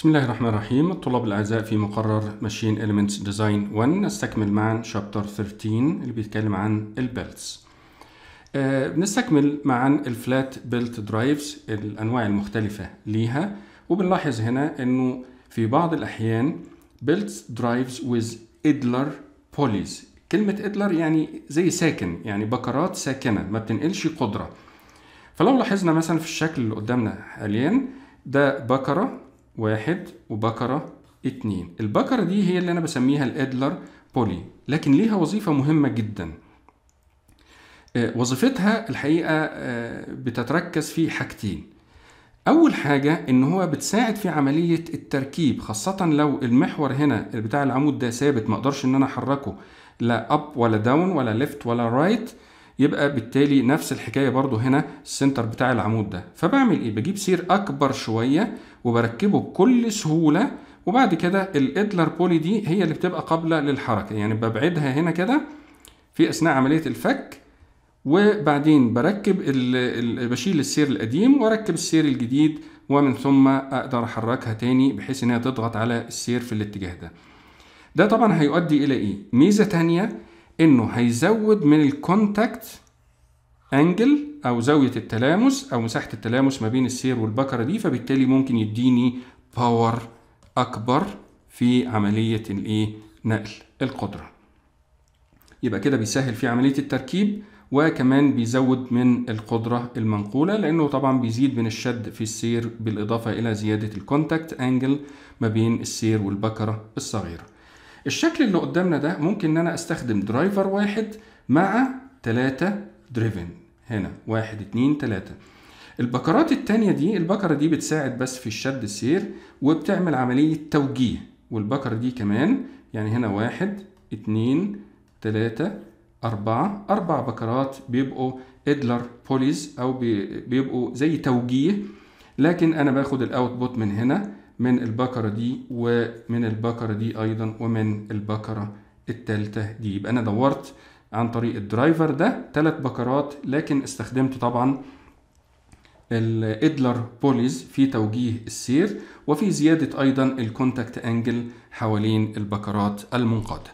بسم الله الرحمن الرحيم الطلاب الأعزاء في مقرر ماشين اليمنتس ديزاين 1 نستكمل معا شابتر 13 اللي بيتكلم عن البيلتس آه بنستكمل معا الفلات بيلت درايفز الأنواع المختلفة ليها وبنلاحظ هنا أنه في بعض الأحيان بيلت درايفز ويز إدلر بوليز كلمة إدلر يعني زي ساكن يعني بكرات ساكنة ما بتنقلش قدرة فلو لاحظنا مثلا في الشكل اللي قدامنا حاليا ده بكرة واحد وبكرة اتنين البكرة دي هي اللي أنا بسميها الأدلر بولي لكن ليها وظيفة مهمة جدا آه، وظيفتها الحقيقة آه، بتتركز في حاجتين أول حاجة إن هو بتساعد في عملية التركيب خاصة لو المحور هنا بتاع العمود ده ثابت ما أقدرش إن أنا أحركه لا أب ولا داون ولا ليفت ولا رايت right يبقى بالتالي نفس الحكاية برضو هنا السنتر بتاع العمود ده فبعمل ايه بجيب سير اكبر شوية وبركبه بكل سهولة وبعد كده الادلر بولي دي هي اللي بتبقى قابلة للحركة يعني ببعدها هنا كده في اثناء عملية الفك وبعدين بركب بشيل السير القديم واركب السير الجديد ومن ثم اقدر احركها تاني بحيث ان هي تضغط على السير في الاتجاه ده ده طبعا هيؤدي الى ايه ميزه تانية انه هيزود من الكونتاكت انجل او زاويه التلامس او مساحه التلامس ما بين السير والبكره دي فبالتالي ممكن يديني باور اكبر في عمليه الايه نقل القدره يبقى كده بيسهل في عمليه التركيب وكمان بيزود من القدرة المنقولة لأنه طبعا بيزيد من الشد في السير بالإضافة إلى زيادة الكونتاكت أنجل ما بين السير والبكرة الصغيرة الشكل اللي قدامنا ده ممكن ان انا استخدم درايفر واحد مع ثلاثة دريفن هنا واحد اتنين تلاتة البكرات التانية دي البكرة دي بتساعد بس في الشد السير وبتعمل عملية توجيه والبكرة دي كمان يعني هنا واحد اتنين تلاتة أربعة أربع بكرات بيبقوا إدلر بوليز أو بيبقوا زي توجيه لكن أنا باخد الأوتبوت من هنا من البقرة دي ومن البقرة دي أيضا ومن البقرة التالتة دي يبقى أنا دورت عن طريق الدرايفر ده ثلاث بكرات لكن استخدمت طبعا الادلر بوليز في توجيه السير وفي زيادة أيضا الكونتاكت أنجل حوالين البكرات المنقاده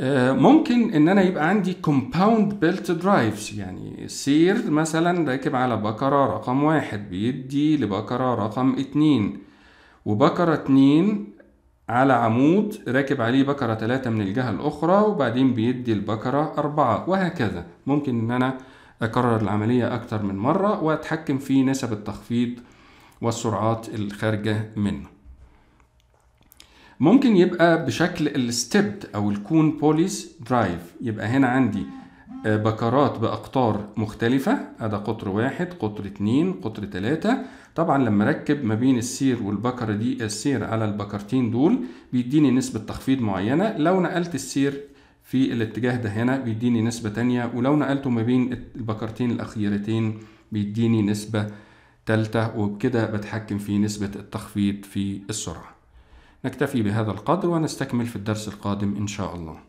آه، ممكن ان انا يبقى عندي كومباوند بيلت درايفز يعني سير مثلا راكب على بكرة رقم واحد بيدي لبكرة رقم اتنين وبكرة اتنين على عمود راكب عليه بكرة تلاتة من الجهة الأخرى وبعدين بيدي البكرة أربعة وهكذا ممكن إن أنا أكرر العملية أكتر من مرة وأتحكم في نسب التخفيض والسرعات الخارجة منه ممكن يبقى بشكل الستبد او الكون بوليس درايف يبقى هنا عندي آه، بكرات بأقطار مختلفة أدا قطر واحد قطر اتنين قطر تلاتة طبعا لما أركب ما بين السير والبكرة دي السير على البكرتين دول بيديني نسبة تخفيض معينة لو نقلت السير في الاتجاه ده هنا بيديني نسبة تانية ولو نقلته ما بين البكرتين الأخيرتين بيديني نسبة تالتة وبكده بتحكم في نسبة التخفيض في السرعة نكتفي بهذا القدر ونستكمل في الدرس القادم إن شاء الله